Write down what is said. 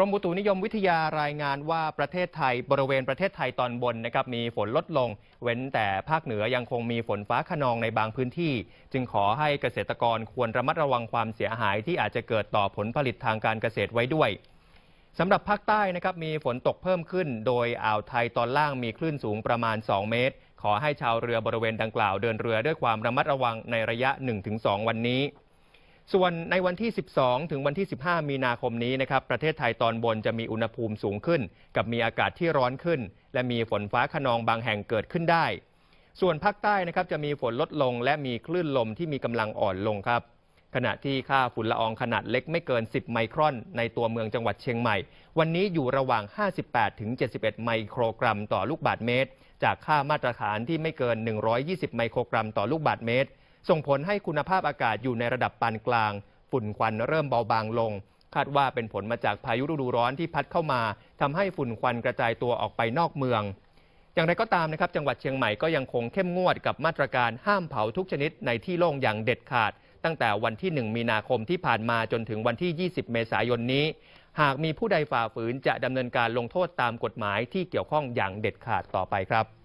รมอุตุนิยมวิทยารายงานว่าประเทศไทยบริเวณประเทศไทยตอนบนนะครับมีฝนลดลง เว้นแต่ภาคเหนือยังคงมีฝนฟ้าขนองในบางพื้นที่ จึงขอให้เกษตรกรควรระมัดระวังความเสียหายที่อาจจะเกิดต่อผลผลิตทางการเกษตรไว้ด้วยสำหรับภาคใต้นะครับมีฝนตกเพิ่มขึ้น โดยอ่าวไทยตอนล่างมีคลื่นสูงประมาณ 2 เมตร ขอให้ชาวเรือบริเวณดังกล่าวเดินเรือด้วยความระมัดระวังในระยะ 1-2 วันนี้ส่วนในวันที่ 12 ถึงวันที่ 15 มีนาคมนี้นะครับประเทศไทยตอนบนจะมีอุณหภูมิสูงขึ้น กับมีอากาศที่ร้อนขึ้น และมีฝนฟ้าขนองบางแห่งเกิดขึ้นได้ ส่วนภาคใต้นะครับจะมีฝนลดลงและมีคลื่นลมที่มีกำลังอ่อนลงครับ ขณะที่ค่าฝุ่นละอองขนาดเล็กไม่เกิน 10 ไมครอน ในตัวเมืองจังหวัดเชียงใหม่ วันนี้อยู่ระหว่าง 58 ถึง 71 ไมโครกรัมต่อลูกบาศก์เมตร จากค่ามาตรฐานที่ไม่เกิน 120 ไมโครกรัม ต่อลูกบาศก์เมตรส่งผลให้คุณภาพอากาศอยู่ในระดับปานกลาง ฝุ่นควันเริ่มเบาบางลง คาดว่าเป็นผลมาจากพายุฤดูร้อนที่พัดเข้ามา ทำให้ฝุ่นควันกระจายตัวออกไปนอกเมือง อย่างไรก็ตามนะครับ จังหวัดเชียงใหม่ก็ยังคงเข้มงวดกับมาตรการห้ามเผาทุกชนิดในที่โล่งอย่างเด็ดขาด ตั้งแต่วันที่ 1 มีนาคมที่ผ่านมาจนถึงวันที่ 20 เมษายนนี้ หากมีผู้ใดฝ่าฝืนจะดำเนินการลงโทษตามกฎหมายที่เกี่ยวข้องอย่างเด็ดขาดต่อไปครับ